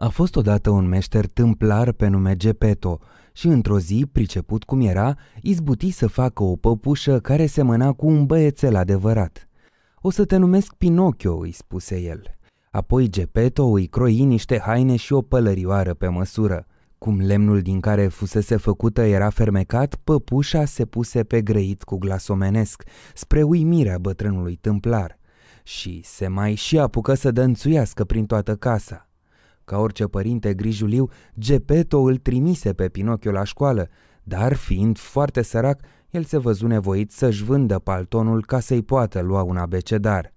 A fost odată un meșter tâmplar pe nume Gepeto și într-o zi, priceput cum era, izbuti să facă o păpușă care semăna cu un băiețel adevărat. O să te numesc Pinocchio, îi spuse el. Apoi Gepeto îi croi niște haine și o pălărioară pe măsură. Cum lemnul din care fusese făcută era fermecat, păpușa se puse pe grăit cu glas omenesc, spre uimirea bătrânului tâmplar. Și se mai și apucă să dănțuiască prin toată casa. Ca orice părinte grijuliu, Gepeto îl trimise pe Pinocchio la școală, dar fiind foarte sărac, el se văzu nevoit să-și vândă paltonul ca să-i poată lua un abecedar.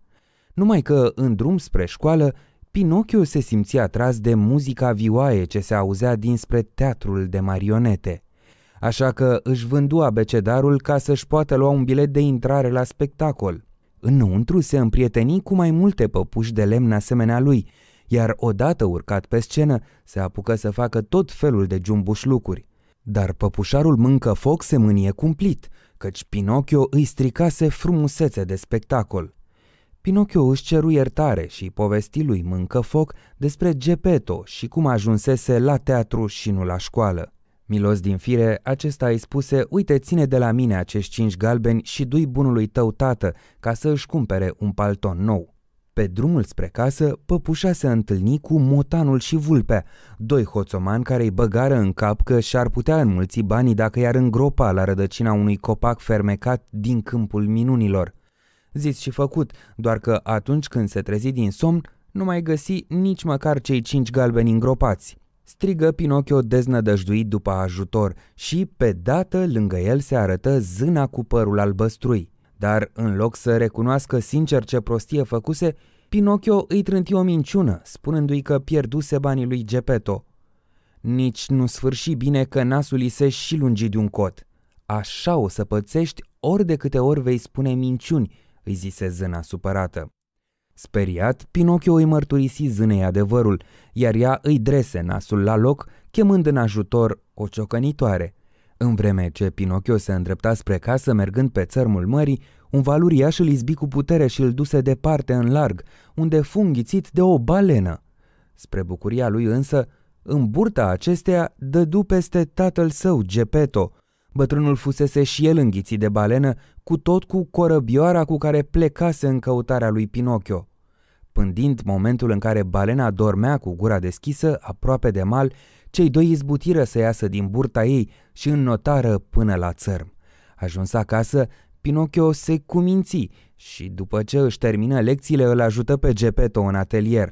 Numai că, în drum spre școală, Pinocchio se simțea atras de muzica vioaie ce se auzea dinspre teatrul de marionete. Așa că își vându abecedarul ca să-și poată lua un bilet de intrare la spectacol. Înăuntru se împrieteni cu mai multe păpuși de lemn asemenea lui, iar odată urcat pe scenă, se apucă să facă tot felul de lucruri. Dar păpușarul mâncă foc se mânie cumplit, căci Pinocchio îi stricase frumusețe de spectacol. Pinocchio își ceru iertare și povesti lui mâncă foc despre Gepeto și cum ajunsese la teatru și nu la școală. Milos din fire, acesta îi spuse, uite, ține de la mine acești cinci galbeni și dui bunului tău tată ca să își cumpere un palton nou. Pe drumul spre casă, păpușa se întâlni cu motanul și vulpea, doi hoțomani care îi băgară în cap că și-ar putea înmulți banii dacă i-ar îngropa la rădăcina unui copac fermecat din câmpul minunilor. Zis și făcut, doar că atunci când se trezi din somn, nu mai găsi nici măcar cei cinci galbeni îngropați. Strigă Pinocchio deznădăjduit după ajutor și, pe dată, lângă el se arătă zâna cu părul albăstrui. Dar în loc să recunoască sincer ce prostie făcuse, Pinocchio îi trânti o minciună, spunându-i că pierduse banii lui Gepetto. Nici nu sfârși bine că nasul i se și lungi de un cot. Așa o să pățești ori de câte ori vei spune minciuni, îi zise zâna supărată. Speriat, Pinocchio îi mărturisi zânei adevărul, iar ea îi drese nasul la loc, chemând în ajutor o ciocănitoare – în vreme ce Pinocchio se îndrepta spre casă mergând pe țărmul mării, un valuriaș îl izbi cu putere și îl duse departe în larg, unde fu înghițit de o balenă. Spre bucuria lui însă, în burta acesteia dădu peste tatăl său, Gepeto. Bătrânul fusese și el înghițit de balenă, cu tot cu corăbioara cu care plecase în căutarea lui Pinocchio. Pândind momentul în care balena dormea cu gura deschisă, aproape de mal, cei doi izbutiră să iasă din burta ei și înnotară până la țărm. Ajuns acasă, Pinocchio se cuminți și după ce își termină lecțiile îl ajută pe Gepetto în atelier.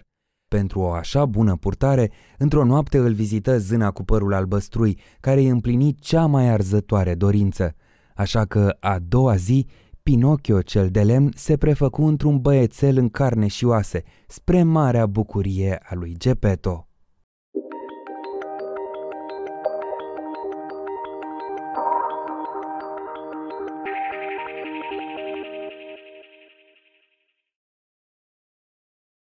Pentru o așa bună purtare, într-o noapte îl vizită zâna cu părul albăstrui, care îi împlini cea mai arzătoare dorință. Așa că a doua zi Pinocchio cel de lemn se prefăcu într-un băiețel în carne și oase, spre marea bucurie a lui Gepeto.